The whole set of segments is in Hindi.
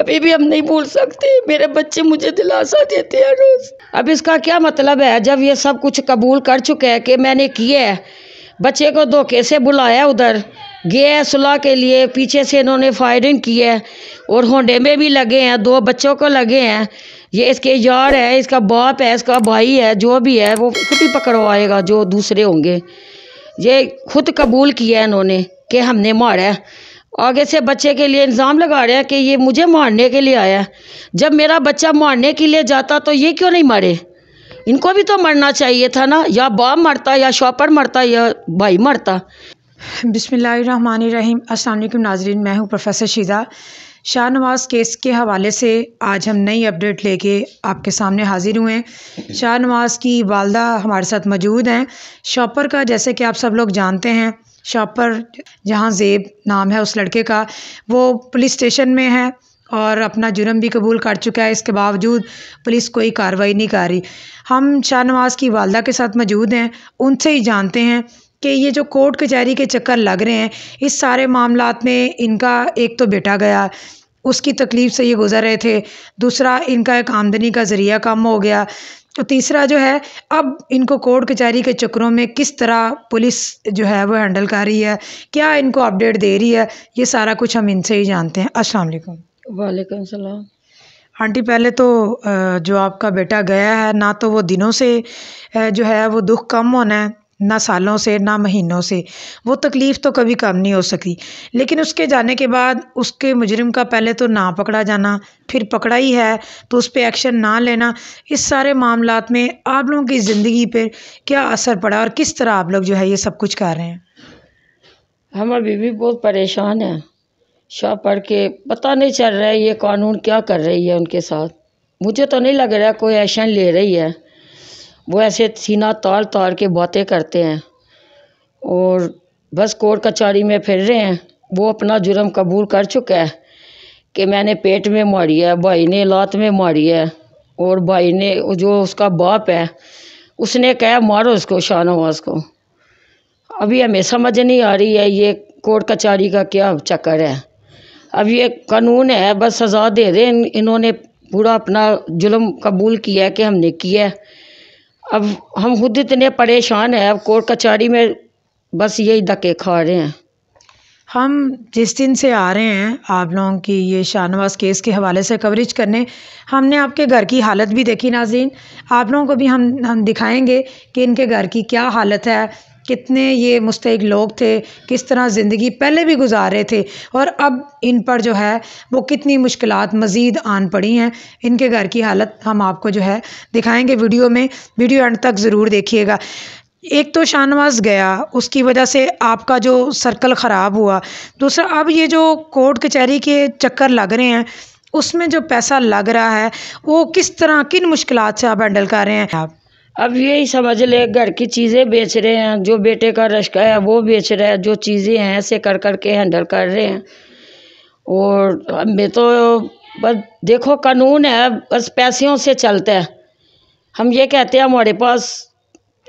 कभी भी हम नहीं भूल सकते मेरे बच्चे मुझे दिलासा देते हैं रोज़ अब इसका क्या मतलब है जब ये सब कुछ कबूल कर चुके हैं कि मैंने किया है बच्चे को धोखे से बुलाया उधर गए सुलह के लिए पीछे से इन्होंने फायरिंग की है और होंडे में भी लगे हैं दो बच्चों को लगे हैं ये इसके यार है इसका बाप है इसका भाई है जो भी है वो खुद ही पकड़वाएगा जो दूसरे होंगे ये खुद कबूल किया है इन्होंने कि हमने मारा है आगे से बच्चे के लिए इल्ज़ाम लगा रहे हैं कि ये मुझे मारने के लिए आया जब मेरा बच्चा मारने के लिए जाता तो ये क्यों नहीं मारे इनको भी तो मरना चाहिए था ना या बाप मरता या शॉपर मरता या भाई मरता बिसमीम अल्लाम नाजरीन मैं हूँ प्रोफेसर शीदा शाहनवाज केस के हवाले से आज हम नई अपडेट लेके आपके सामने हाजिर हुए हैं शाहनवाज की वालदा हमारे साथ मौजूद हैं शॉपर का जैसे कि आप सब लोग जानते हैं शॉपर जहाँ ज़ेब नाम है उस लड़के का वो पुलिस स्टेशन में है और अपना जुर्म भी कबूल कर चुका है इसके बावजूद पुलिस कोई कार्रवाई नहीं कर रही हम शाहनवाज की वालदा के साथ मौजूद हैं उनसे ही जानते हैं कि ये जो कोर्ट कचहरी के चक्कर लग रहे हैं इस सारे मामला में इनका एक तो बेटा गया उसकी तकलीफ़ से ये गुज़र रहे थे दूसरा इनका एक आमदनी का ज़रिया कम हो गया तो तीसरा जो है अब इनको कोर्ट कचहरी के चक्करों में किस तरह पुलिस जो है वो हैंडल कर रही है क्या इनको अपडेट दे रही है ये सारा कुछ हम इनसे ही जानते हैं अस्सलाम वालेकुम वालेकुम सलाम आंटी पहले तो जो आपका बेटा गया है ना तो वो दिनों से जो है वो दुख कम होना है ना सालों से ना महीनों से वो तकलीफ़ तो कभी कम नहीं हो सकी लेकिन उसके जाने के बाद उसके मुजरिम का पहले तो ना पकड़ा जाना फिर पकड़ा ही है तो उस पर एक्शन ना लेना इस सारे मामला में आप लोगों की ज़िंदगी पर क्या असर पड़ा और किस तरह आप लोग जो है ये सब कुछ कर रहे हैं हमारे बीवी बहुत परेशान है शॉप पढ़ के पता नहीं चल रहा है ये कानून क्या कर रही है उनके साथ मुझे तो नहीं लग रहा कोई एक्शन ले रही है वो ऐसे सीना तार तार के बातें करते हैं और बस कोर्ट कचहरी में फिर रहे हैं वो अपना जुर्म कबूल कर चुका है कि मैंने पेट में मारी है भाई ने लात में मारी है और भाई ने जो उसका बाप है उसने कहा मारो उसको शाहनवाज को अभी हमें समझ नहीं आ रही है ये कोर्ट कचहरी का क्या चक्कर है अब ये कानून है बस सज़ा दे दें इन्होंने पूरा अपना जुल्म कबूल किया है कि हमने किया है अब हम ख़ुद इतने परेशान हैं अब कोर्ट कचहरी में बस यही धक्के खा रहे हैं हम जिस दिन से आ रहे हैं आप लोगों की ये शाहनवाज केस के हवाले से कवरेज करने हमने आपके घर की हालत भी देखी नाजीन आप लोगों को भी हम हम दिखाएंगे कि इनके घर की क्या हालत है कितने ये मुस्तक लोग थे किस तरह ज़िंदगी पहले भी गुजार रहे थे और अब इन पर जो है वो कितनी मुश्किल मज़ीद आन पड़ी हैं इनके घर की हालत हम आपको जो है दिखाएँगे वीडियो में वीडियो एंड तक ज़रूर देखिएगा एक तो शाहनवाज गया उसकी वजह से आपका जो सर्कल ख़राब हुआ दूसरा अब ये जो कोर्ट कचहरी के चक्कर लग रहे हैं उसमें जो पैसा लग रहा है वो किस तरह किन मुश्किल से आप हैंडल कर रहे हैं आप अब यही समझ ले घर की चीज़ें बेच रहे हैं जो बेटे का रश्का है वो बेच रहे हैं जो चीज़ें हैं ऐसे कर कर के हैंडल कर रहे हैं और मैं तो बस देखो कानून है बस पैसों से चलता है हम ये कहते हैं हमारे पास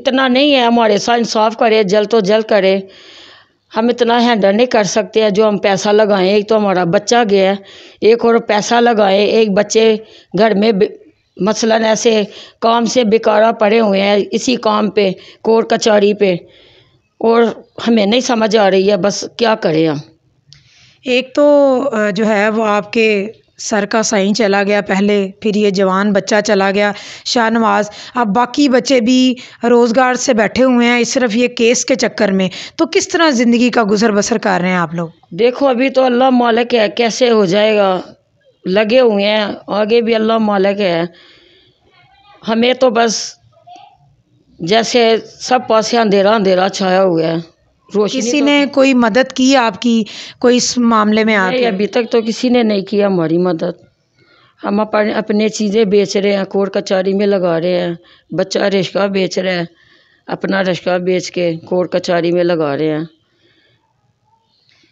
इतना नहीं है हमारे साथ इंसाफ करे जल्द तो जल्द करे हम इतना हैंडल नहीं कर सकते हैं जो हम पैसा लगाएं एक तो हमारा बच्चा गया एक और पैसा लगाएं एक बच्चे घर में मसलन ऐसे काम से बेकारा पड़े हुए हैं इसी काम पे कोर्ट कचहरी पे और हमें नहीं समझ आ रही है बस क्या करें हम एक तो जो है वो आपके सर का सही चला गया पहले फिर ये जवान बच्चा चला गया शाहनवाज अब बाकी बच्चे भी रोज़गार से बैठे हुए हैं सिर्फ ये केस के चक्कर में तो किस तरह ज़िंदगी का गुजर बसर कर रहे हैं आप लोग देखो अभी तो अल्लाह मालिक है कैसे हो जाएगा लगे हुए हैं आगे भी अल्लाह मालिक है हमें तो बस जैसे सब पास अंधेरा अंधेरा छाया हुआ है रोशनी किसी तो ने कोई मदद की आपकी कोई इस मामले में आ अभी तक तो किसी ने नहीं किया हमारी मदद हम अपने अपने चीज़ें बेच रहे हैं कोर्ट कचहरी में लगा रहे हैं बच्चा रिश्का बेच रहे हैं अपना रिश्का बेच के कोर्ट कचहरी में लगा रहे हैं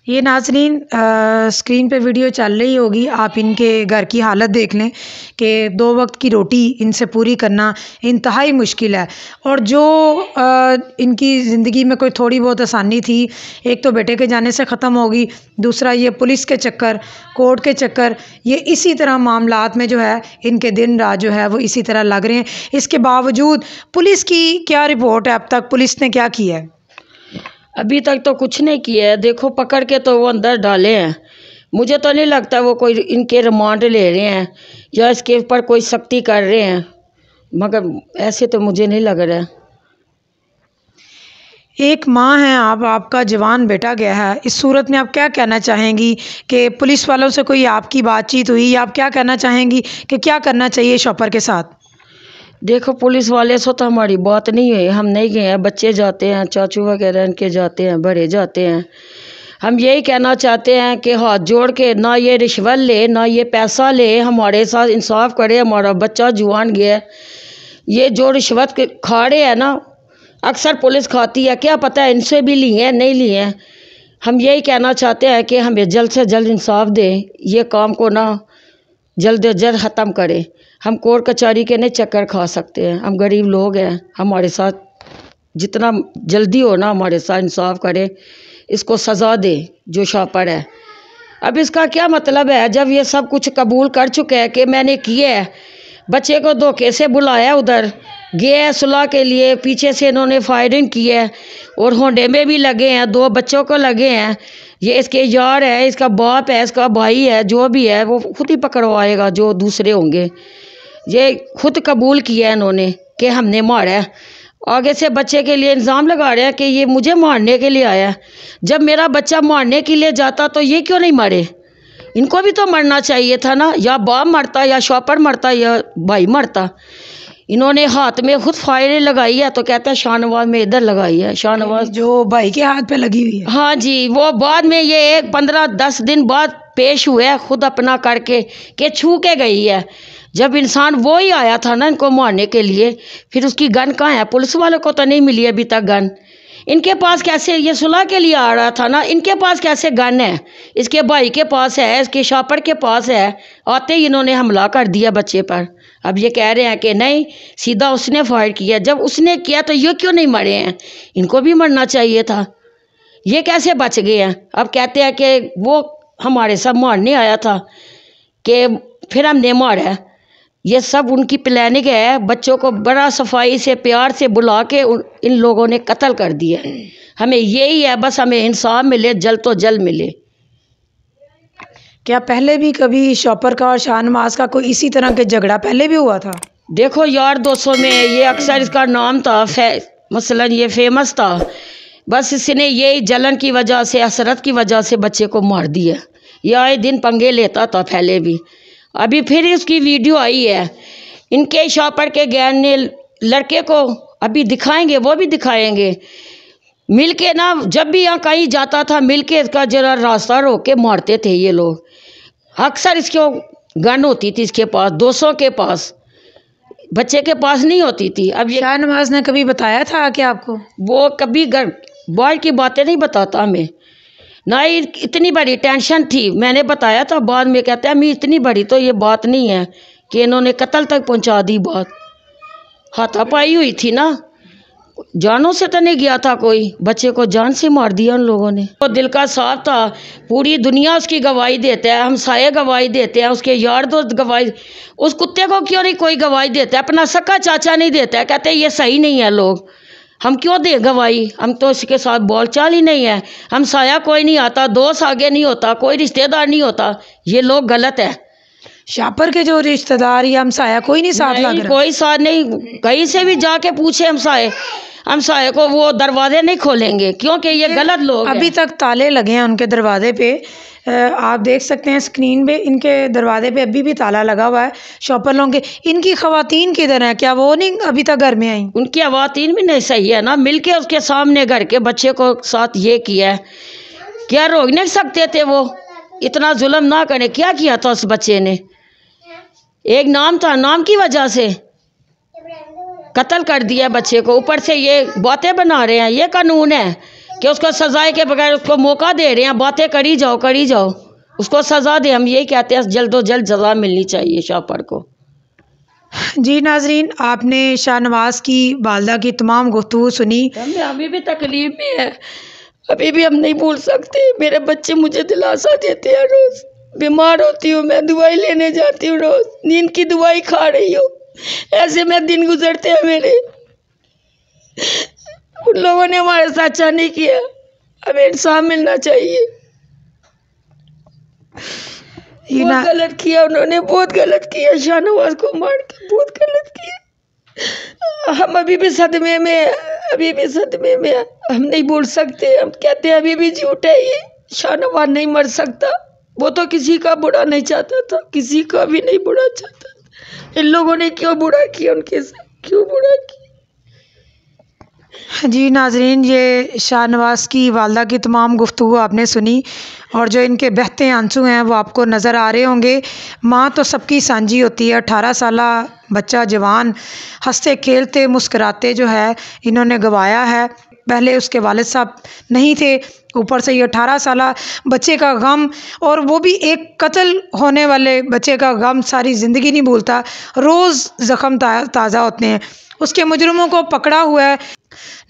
ये नाजरीन स्क्रीन पे वीडियो चल रही होगी आप इनके घर की हालत देख लें कि दो वक्त की रोटी इनसे पूरी करना इंतहाई मुश्किल है और जो आ, इनकी ज़िंदगी में कोई थोड़ी बहुत आसानी थी एक तो बेटे के जाने से ख़त्म होगी दूसरा ये पुलिस के चक्कर कोर्ट के चक्कर ये इसी तरह मामला में जो है इनके दिन रात जो है वो इसी तरह लग रहे हैं इसके बावजूद पुलिस की क्या रिपोर्ट है अब तक पुलिस ने क्या किया है अभी तक तो कुछ नहीं किया है देखो पकड़ के तो वो अंदर डाले हैं मुझे तो नहीं लगता वो कोई इनके रिमांड ले रहे हैं या इसके ऊपर कोई सख्ती कर रहे हैं मगर ऐसे तो मुझे नहीं लग रहा एक माँ हैं आप आपका जवान बेटा गया है इस सूरत में आप क्या कहना चाहेंगी कि पुलिस वालों से कोई आपकी बातचीत हुई या आप क्या कहना चाहेंगी कि क्या करना चाहिए शॉपर के साथ देखो पुलिस वाले से तो हमारी बात नहीं हुई हम नहीं गए हैं बच्चे जाते हैं चाचू वगैरह इनके जाते हैं बड़े जाते हैं हम यही कहना चाहते हैं कि हाथ जोड़ के ना ये रिश्वत ले ना ये पैसा ले हमारे साथ इंसाफ करे हमारा बच्चा जुआन गया ये जो रिश्वत खा रहे हैं ना अक्सर पुलिस खाती है क्या पता है इनसे भी लिए हैं नहीं लिए हैं हम यही कहना चाहते हैं कि हमें जल्द से जल्द इंसाफ दें ये काम को ना जल्द अज जल्द ख़त्म करें हम कोर्ट कचहरी के नहीं चक्कर खा सकते हैं हम गरीब लोग हैं हमारे साथ जितना जल्दी हो ना हमारे साथ इंसाफ करें इसको सज़ा दें जो शॉपर है अब इसका क्या मतलब है जब ये सब कुछ कबूल कर चुके हैं कि मैंने किया है बच्चे को धोखे से बुलाया उधर हैं सुलह के लिए पीछे से इन्होंने फायरिंग की है और होंडे में भी लगे हैं दो बच्चों को लगे हैं ये इसके यार है इसका बाप है इसका भाई है जो भी है वो खुद ही पकड़वाएगा जो दूसरे होंगे ये खुद कबूल किया है इन्होंने कि हमने मारा है आगे से बच्चे के लिए इंज़ाम लगा रहे हैं कि ये मुझे मारने के लिए आया है जब मेरा बच्चा मारने के लिए जाता तो ये क्यों नहीं मारे इनको भी तो मरना चाहिए था ना या बाप मरता या शॉपर मरता या भाई मरता इन्होंने हाथ में खुद फायरें लगाई है तो कहता है शाहनवाज में इधर लगाई है शाहनवाज जो भाई के हाथ पे लगी हुई है हाँ जी वो बाद में ये एक पंद्रह दस दिन बाद पेश हुए है खुद अपना करके के छू के गई है जब इंसान वो ही आया था ना इनको मारने के लिए फिर उसकी गन कहाँ है पुलिस वालों को तो नहीं मिली अभी तक गन इनके पास कैसे ये सुलह के लिए आ रहा था ना इनके पास कैसे गन है इसके भाई के पास है इसके शापर के पास है आते ही इन्होंने हमला कर दिया बच्चे पर अब ये कह रहे हैं कि नहीं सीधा उसने फायर किया जब उसने किया तो ये क्यों नहीं मरे हैं इनको भी मरना चाहिए था ये कैसे बच गए हैं अब कहते हैं कि वो हमारे सब मारने आया था कि फिर हमने मारा ये सब उनकी प्लानिंग है बच्चों को बड़ा सफाई से प्यार से बुला के इन लोगों ने कत्ल कर दिया हमें यही है बस हमें इंसाफ मिले जल्द तो जल्द मिले क्या पहले भी कभी शॉपर का और शाहनवाज का कोई इसी तरह के झगड़ा पहले भी हुआ था देखो यार दोस्तों में ये अक्सर इसका नाम था मसला ये फेमस था बस इसने ये जलन की वजह से हसरत की वजह से बच्चे को मार दिया ये आए दिन पंगे लेता था पहले भी अभी फिर इसकी वीडियो आई है इनके शॉपर के गैन ने लड़के को अभी दिखाएंगे वो भी दिखाएंगे मिल के ना जब भी यहाँ कहीं जाता था मिल के इसका जरा रास्ता रोक के मारते थे ये लोग अक्सर इसके गन होती थी इसके पास दोस्तों के पास बच्चे के पास नहीं होती थी अब ये नवाज ने कभी बताया था कि आपको वो कभी गर बॉय की बातें नहीं बताता हमें ना ही इतनी बड़ी टेंशन थी मैंने बताया था बाद में कहते हैं अभी इतनी बड़ी तो ये बात नहीं है कि इन्होंने कत्ल तक पहुंचा दी बात हाथापाई हुई थी ना जानों से तो नहीं गया था कोई बच्चे को जान से मार दिया उन लोगों ने तो दिल का साफ था पूरी दुनिया उसकी गवाही देते हैं हम साए गवाही देते हैं उसके यार दोस्त गवाही उस कुत्ते को क्यों नहीं कोई गवाही देता है अपना सक्का चाचा नहीं देता है कहते ये सही नहीं है लोग हम क्यों दे गवाही हम तो इसके साथ बोलचाल ही नहीं है हम साया कोई नहीं आता दोस्त आगे नहीं होता कोई रिश्तेदार नहीं होता ये लोग गलत है शापर के जो रिश्तेदार या हमसाया कोई नहीं साथ नहीं, लग रहा कोई साथ नहीं कहीं से भी जाके पूछे हमसाए हमसाए को वो दरवाजे नहीं खोलेंगे क्योंकि ये गलत लोग अभी तक ताले लगे हैं उनके दरवाजे पे आप देख सकते हैं स्क्रीन पे इनके दरवाजे पे अभी भी ताला लगा हुआ है शॉपर लोगों के इनकी खातन किधर हैं क्या वो नहीं अभी तक घर में आई उनकी खातन भी नहीं सही है ना मिलके उसके सामने घर के बच्चे को साथ ये किया है क्या रोक नहीं सकते थे वो इतना जुल्म ना करें क्या किया था उस बच्चे ने एक नाम था नाम की वजह से कत्ल कर दिया बच्चे को ऊपर से ये बातें बना रहे हैं ये कानून है कि उसको सजाए के बगैर उसको मौका दे रहे हैं बातें करी जाओ करी जाओ उसको सज़ा दे हम यही कहते हैं जल्द जल्द सज़ा मिलनी चाहिए शॉपर को जी नाजरीन आपने शाहनवाज की वालदा की तमाम गुफ्तु सुनी हमें अभी भी तकलीफ में है अभी भी हम नहीं भूल सकते मेरे बच्चे मुझे दिलासा देते हैं रोज़ बीमार होती हूँ मैं दवाई लेने जाती हूँ रोज़ नींद की दवाई खा रही हूँ ऐसे में दिन गुजरते हैं मेरे उन लोगों ने हमारे साथ अच्छा नहीं किया हमें इंसाफ मिलना चाहिए बहुत गलत किया उन्होंने बहुत गलत किया शाहनवाज को मार के बहुत गलत किया हम अभी भी सदमे में अभी भी सदमे में हम नहीं बोल सकते हम कहते हैं अभी भी झूठ है ये शाहनवाज नहीं मर सकता वो तो किसी का बुरा नहीं चाहता था किसी का भी नहीं बुरा चाहता था इन लोगों ने क्यों बुरा किया उनके साथ क्यों बुरा किया जी नाजरीन ये शाहनवाज की वालदा की तमाम गुफ्तु आपने सुनी और जो इनके बहते आंसू हैं वो आपको नज़र आ रहे होंगे माँ तो सबकी सांझी होती है अठारह साल बच्चा जवान हंसते खेलते मुस्कराते जो है इन्होंने गवाया है पहले उसके वालद साहब नहीं थे ऊपर से ये अठारह साल बच्चे का गम और वो भी एक कत्ल होने वाले बच्चे का गम सारी ज़िंदगी नहीं भूलता रोज़ ज़ख़म ताज़ा होते हैं उसके मुजरमों को पकड़ा हुआ है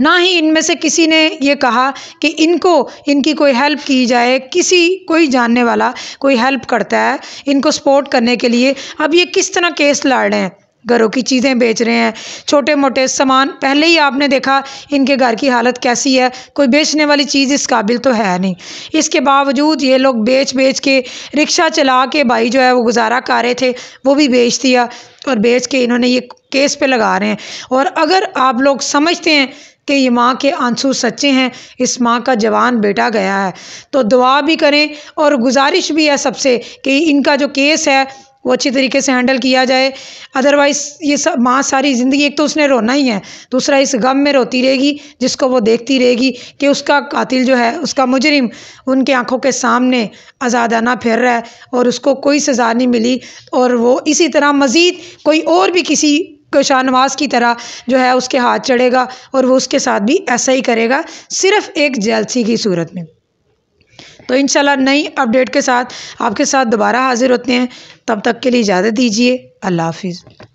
ना ही इनमें से किसी ने ये कहा कि इनको इनकी कोई हेल्प की जाए किसी कोई जानने वाला कोई हेल्प करता है इनको सपोर्ट करने के लिए अब ये किस तरह केस लड़ रहे हैं घरों की चीज़ें बेच रहे हैं छोटे मोटे सामान पहले ही आपने देखा इनके घर की हालत कैसी है कोई बेचने वाली चीज़ इस काबिल तो है नहीं इसके बावजूद ये लोग बेच बेच के रिक्शा चला के भाई जो है वो गुजारा कर रहे थे वो भी बेच दिया और बेच के इन्होंने ये केस पे लगा रहे हैं और अगर आप लोग समझते हैं कि ये माँ के आंसू सच्चे हैं इस माँ का जवान बेटा गया है तो दुआ भी करें और गुजारिश भी है सबसे कि इनका जो केस है वो अच्छी तरीके से हैंडल किया जाए अदरवाइज़ ये सब माँ सारी ज़िंदगी एक तो उसने रोना ही है दूसरा इस गम में रोती रहेगी जिसको वो देखती रहेगी कि उसका कातिल जो है उसका मुजरिम उनके आँखों के सामने आज़ादाना फिर रहा है और उसको कोई सज़ा नहीं मिली और वो इसी तरह मज़ीद कोई और भी किसी शाहनवाज की तरह जो है उसके हाथ चढ़ेगा और वो उसके साथ भी ऐसा ही करेगा सिर्फ़ एक जलसी की सूरत में तो इन नई अपडेट के साथ आपके साथ दोबारा हाज़िर होते हैं तब तक के लिए इजाज़त दीजिए अल्लाह हाफिज़